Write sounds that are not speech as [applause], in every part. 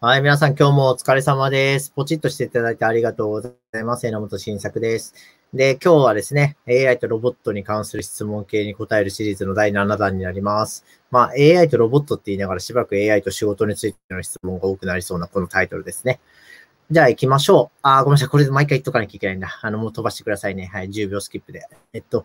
はい、皆さん今日もお疲れ様です。ポチッとしていただいてありがとうございます。榎本晋作です。で、今日はですね、AI とロボットに関する質問系に答えるシリーズの第7弾になります。まあ、AI とロボットって言いながらしばらく AI と仕事についての質問が多くなりそうなこのタイトルですね。じゃあ行きましょう。あ、ごめんなさい。これ毎回言っとかなきゃいけないんだ。あの、もう飛ばしてくださいね。はい。10秒スキップで。えっと、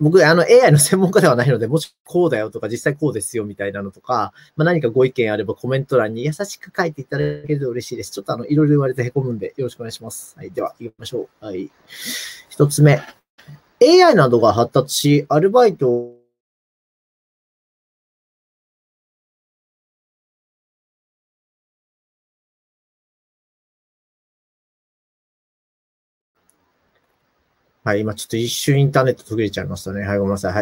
僕、あの、AI の専門家ではないので、もしこうだよとか、実際こうですよみたいなのとか、まあ、何かご意見あればコメント欄に優しく書いていただけると嬉しいです。ちょっとあの、いろいろ言われて凹むんで、よろしくお願いします。はい、では、行きましょう。はい。一つ目。AI などが発達し、アルバイトはい、今ちょっと一瞬インターネット途切れちゃいましたね。はい、ごめんなさい。は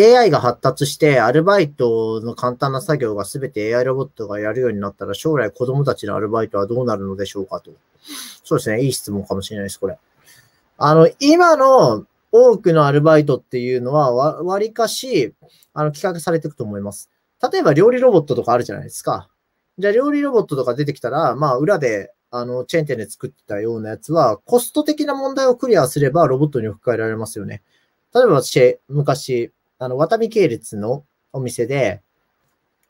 い。AI が発達して、アルバイトの簡単な作業が全て AI ロボットがやるようになったら、将来子供たちのアルバイトはどうなるのでしょうかと。そうですね。いい質問かもしれないです、これ。あの、今の多くのアルバイトっていうのは、わ、りかし、あの、企画されていくと思います。例えば、料理ロボットとかあるじゃないですか。じゃあ、料理ロボットとか出てきたら、まあ、裏であの、チェーン店で作ってたようなやつは、コスト的な問題をクリアすればロボットに置き換えられますよね。例えば昔、あの、ワタミ系列のお店で、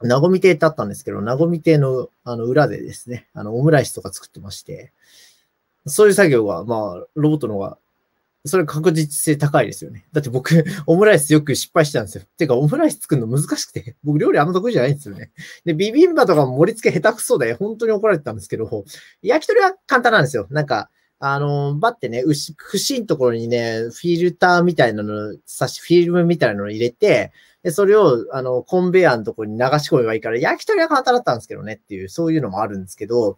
なごみ亭ってあったんですけど、なごみ亭のあの裏でですね、あの、オムライスとか作ってまして、そういう作業が、まあ、ロボットの方がそれ確実性高いですよね。だって僕、[laughs] オムライスよく失敗したんですよ。てか、オムライス作るの難しくて、[laughs] 僕料理あんま得意じゃないんですよね。で、ビビンバとかも盛り付け下手くそで、本当に怒られてたんですけど、焼き鳥は簡単なんですよ。なんか、あの、ばってね、牛、串のところにね、フィルターみたいなの、さし、フィルムみたいなの入れて、で、それを、あの、コンベヤーのところに流し込めばいいから、焼き鳥は簡単だったんですけどねっていう、そういうのもあるんですけど、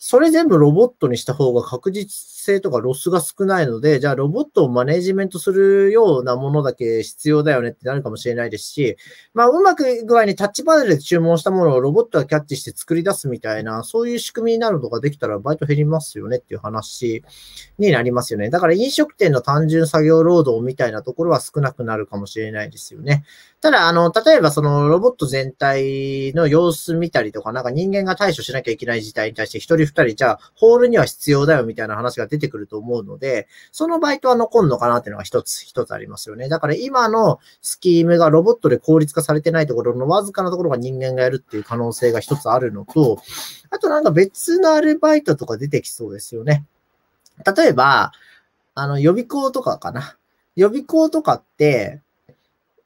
それ全部ロボットにした方が確実性とかロスが少ないので、じゃあロボットをマネジメントするようなものだけ必要だよねってなるかもしれないですし、まあうまく具合にタッチパネルで注文したものをロボットがキャッチして作り出すみたいな、そういう仕組みになるのができたらバイト減りますよねっていう話になりますよね。だから飲食店の単純作業労働みたいなところは少なくなるかもしれないですよね。ただ、あの、例えばそのロボット全体の様子見たりとか、なんか人間が対処しなきゃいけない事態に対して一人二人、じゃあ、ホールには必要だよみたいな話が出てくると思うので、そのバイトは残るのかなっていうのが一つ、一つありますよね。だから今のスキームがロボットで効率化されてないところのわずかなところが人間がやるっていう可能性が一つあるのと、あとなんか別のアルバイトとか出てきそうですよね。例えば、あの、予備校とかかな。予備校とかって、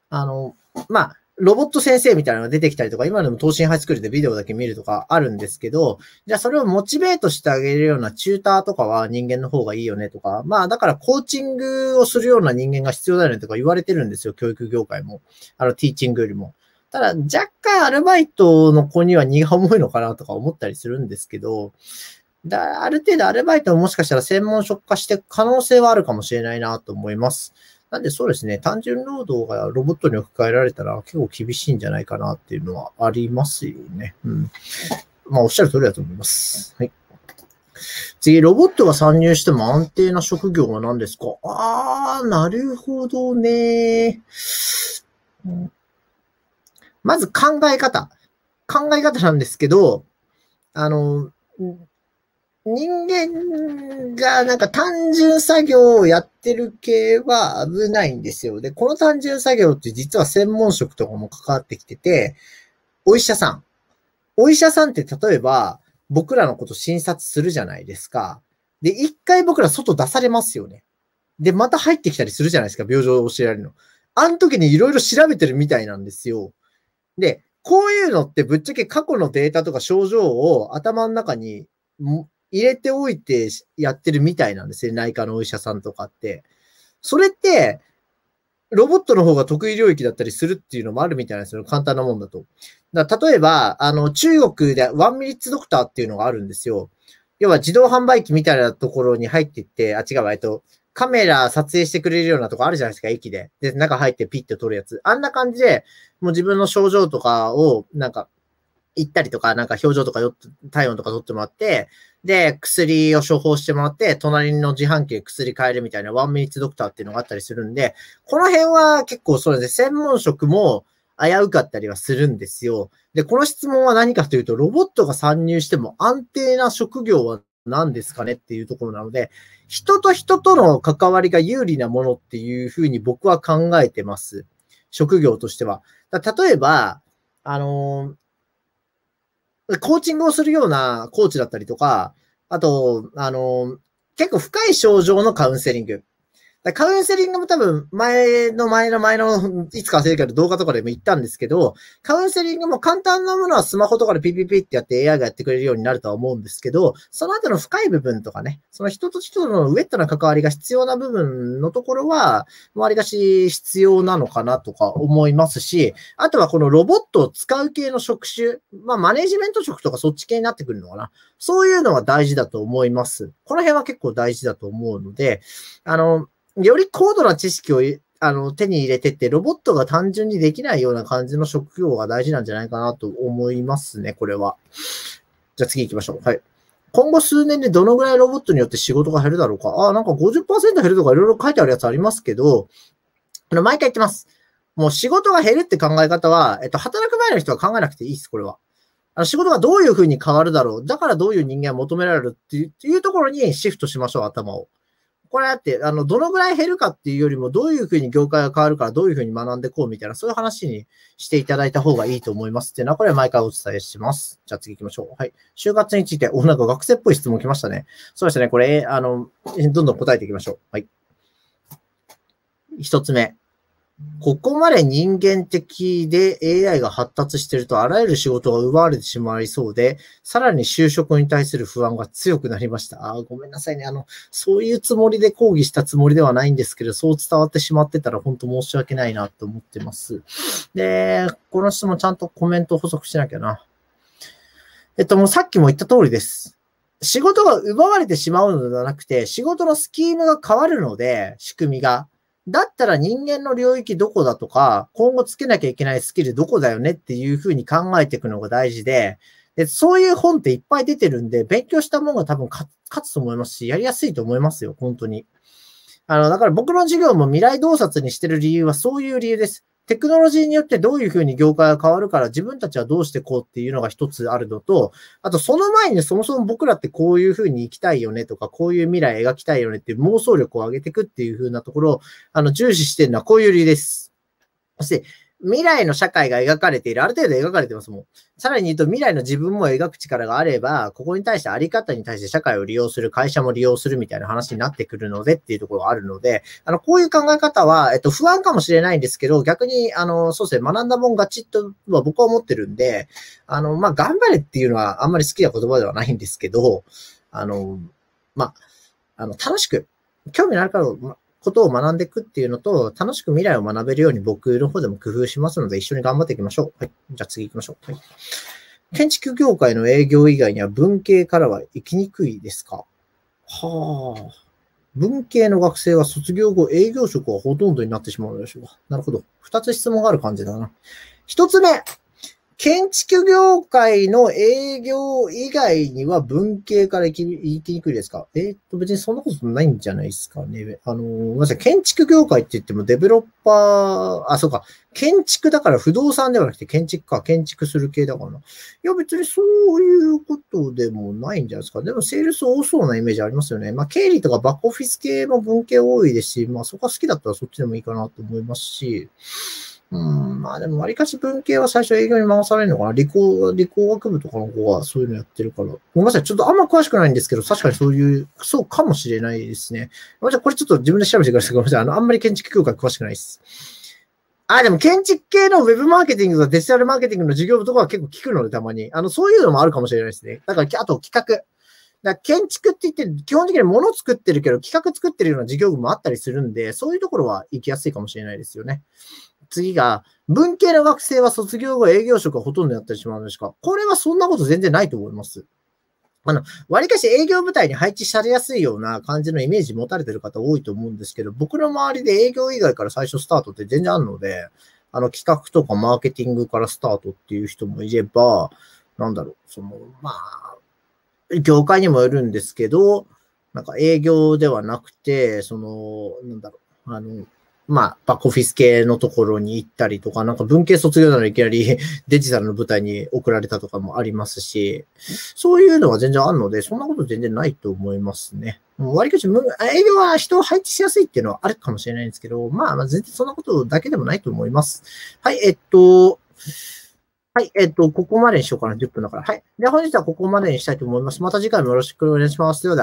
あの、まあ、ロボット先生みたいなのが出てきたりとか、今でも東進ハイスクールでビデオだけ見るとかあるんですけど、じゃあそれをモチベートしてあげるようなチューターとかは人間の方がいいよねとか、まあだからコーチングをするような人間が必要だよねとか言われてるんですよ、教育業界も。あの、ティーチングよりも。ただ、若干アルバイトの子には荷が重いのかなとか思ったりするんですけど、だある程度アルバイトももしかしたら専門職化していく可能性はあるかもしれないなと思います。なんでそうですね、単純労働がロボットに置き換えられたら結構厳しいんじゃないかなっていうのはありますよね。うん。まあ、おっしゃる通りだと思います。はい。次、ロボットが参入しても安定な職業は何ですかあー、なるほどね。まず考え方。考え方なんですけど、あの、人間がなんか単純作業をやってる系は危ないんですよ。で、この単純作業って実は専門職とかも関わってきてて、お医者さん。お医者さんって例えば僕らのこと診察するじゃないですか。で、一回僕ら外出されますよね。で、また入ってきたりするじゃないですか、病状を教えられるの。あの時にいろいろ調べてるみたいなんですよ。で、こういうのってぶっちゃけ過去のデータとか症状を頭の中に入れておいてやってるみたいなんですね、内科のお医者さんとかって。それって、ロボットの方が得意領域だったりするっていうのもあるみたいなんですよ。簡単なもんだと。だ例えば、あの、中国でワンミリッツドクターっていうのがあるんですよ。要は自動販売機みたいなところに入っていって、あ、違うえっと、カメラ撮影してくれるようなとこあるじゃないですか、駅で。で、中入ってピッて撮るやつ。あんな感じで、もう自分の症状とかを、なんか、行ったりとか、なんか表情とか体温とか撮ってもらって、で、薬を処方してもらって、隣の自販機で薬買えるみたいなワンミニッツドクターっていうのがあったりするんで、この辺は結構そうです、ね、専門職も危うかったりはするんですよ。で、この質問は何かというと、ロボットが参入しても安定な職業は何ですかねっていうところなので、人と人との関わりが有利なものっていうふうに僕は考えてます。職業としては。例えば、あのー、コーチングをするようなコーチだったりとか、あと、あの、結構深い症状のカウンセリング。カウンセリングも多分、前の前の前の、いつか忘れるけど動画とかでも言ったんですけど、カウンセリングも簡単なものはスマホとかでピピピってやって AI がやってくれるようになるとは思うんですけど、その後の深い部分とかね、その人と人とのウェットな関わりが必要な部分のところは、わりがし必要なのかなとか思いますし、あとはこのロボットを使う系の職種、まあマネジメント職とかそっち系になってくるのかな。そういうのは大事だと思います。この辺は結構大事だと思うので、あの、より高度な知識をあの手に入れてって、ロボットが単純にできないような感じの職業が大事なんじゃないかなと思いますね、これは。じゃあ次行きましょう。はい。今後数年でどのぐらいロボットによって仕事が減るだろうか。ああ、なんか50%減るとかいろいろ書いてあるやつありますけど、あの、毎回言ってます。もう仕事が減るって考え方は、えっと、働く前の人は考えなくていいです、これは。あの仕事がどういうふうに変わるだろう。だからどういう人間は求められるっていうところにシフトしましょう、頭を。これだって、あの、どのぐらい減るかっていうよりも、どういうふうに業界が変わるから、どういうふうに学んでこうみたいな、そういう話にしていただいた方がいいと思いますっていうのは、これは毎回お伝えします。じゃあ次行きましょう。はい。就活について、お、なんか学生っぽい質問来ましたね。そうですね。これ、あの、どんどん答えていきましょう。はい。一つ目。ここまで人間的で AI が発達してるとあらゆる仕事が奪われてしまいそうで、さらに就職に対する不安が強くなりました。あごめんなさいね。あの、そういうつもりで抗議したつもりではないんですけど、そう伝わってしまってたら本当申し訳ないなと思ってます。で、この人もちゃんとコメント補足しなきゃな。えっと、もうさっきも言った通りです。仕事が奪われてしまうのではなくて、仕事のスキームが変わるので、仕組みが。だったら人間の領域どこだとか、今後つけなきゃいけないスキルどこだよねっていうふうに考えていくのが大事で、で、そういう本っていっぱい出てるんで、勉強したものが多分勝つと思いますし、やりやすいと思いますよ、本当に。あの、だから僕の授業も未来洞察にしてる理由はそういう理由です。テクノロジーによってどういうふうに業界が変わるから自分たちはどうしてこうっていうのが一つあるのと、あとその前にそもそも僕らってこういうふうに行きたいよねとか、こういう未来描きたいよねっていう妄想力を上げていくっていうふうなところを、あの、重視してるのはこういう理由です。そして、未来の社会が描かれている。ある程度描かれてますもん。さらに言うと、未来の自分も描く力があれば、ここに対してあり方に対して社会を利用する、会社も利用するみたいな話になってくるのでっていうところがあるので、あの、こういう考え方は、えっと、不安かもしれないんですけど、逆に、あの、そうですね、学んだもんガチッとは僕は思ってるんで、あの、まあ、頑張れっていうのはあんまり好きな言葉ではないんですけど、あの、まあ、あの、楽しく、興味のある方を、ことを学んでいくっていうのと、楽しく未来を学べるように僕の方でも工夫しますので、一緒に頑張っていきましょう。はい。じゃあ次行きましょう。はい。建築業界の営業以外には文系からは行きにくいですかはあ。文系の学生は卒業後営業職はほとんどになってしまうのでしょうか。なるほど。二つ質問がある感じだな。一つ目建築業界の営業以外には文系から行きにくいですかえー、っと、別にそんなことないんじゃないですかね。あのー、ごめさ建築業界って言ってもデベロッパー、あ、そうか。建築だから不動産ではなくて建築か。建築する系だからな。いや、別にそういうことでもないんじゃないですか。でも、セールス多そうなイメージありますよね。まあ、経理とかバックオフィス系も文系多いですし、まあ、そこは好きだったらそっちでもいいかなと思いますし。うん、まあでも、わりかし文系は最初営業に回されるのかな理工、理工学部とかの子はそういうのやってるから。ごめんなさい、ちょっとあんま詳しくないんですけど、確かにそういう、そうかもしれないですね。まじゃこれちょっと自分で調べてください。ごめんなさい。あの、あんまり建築業界詳しくないです。あ、でも建築系のウェブマーケティングとかデジタルマーケティングの事業部とかは結構聞くので、たまに。あの、そういうのもあるかもしれないですね。だから、あと企画。だ建築って言って、基本的に物作ってるけど、企画作ってるような事業部もあったりするんで、そういうところは行きやすいかもしれないですよね。次が、文系の学生は卒業後営業職がほとんどやってしまうんですかこれはそんなこと全然ないと思います。あの、割かし営業部隊に配置されやすいような感じのイメージ持たれてる方多いと思うんですけど、僕の周りで営業以外から最初スタートって全然あるので、あの、企画とかマーケティングからスタートっていう人もいれば、なんだろう、その、まあ、業界にもよるんですけど、なんか営業ではなくて、その、なんだろう、あの、まあ、バックオフィス系のところに行ったりとか、なんか文系卒業なのにいきなり [laughs] デジタルの舞台に送られたとかもありますし、そういうのは全然あるので、そんなこと全然ないと思いますね。割り口、営業は人を配置しやすいっていうのはあるかもしれないんですけど、まあ、まあ、全然そんなことだけでもないと思います。はい、えっと、はい、えっと、ここまでにしようかな、10分だから。はい。では本日はここまでにしたいと思います。また次回もよろしくお願いします。では。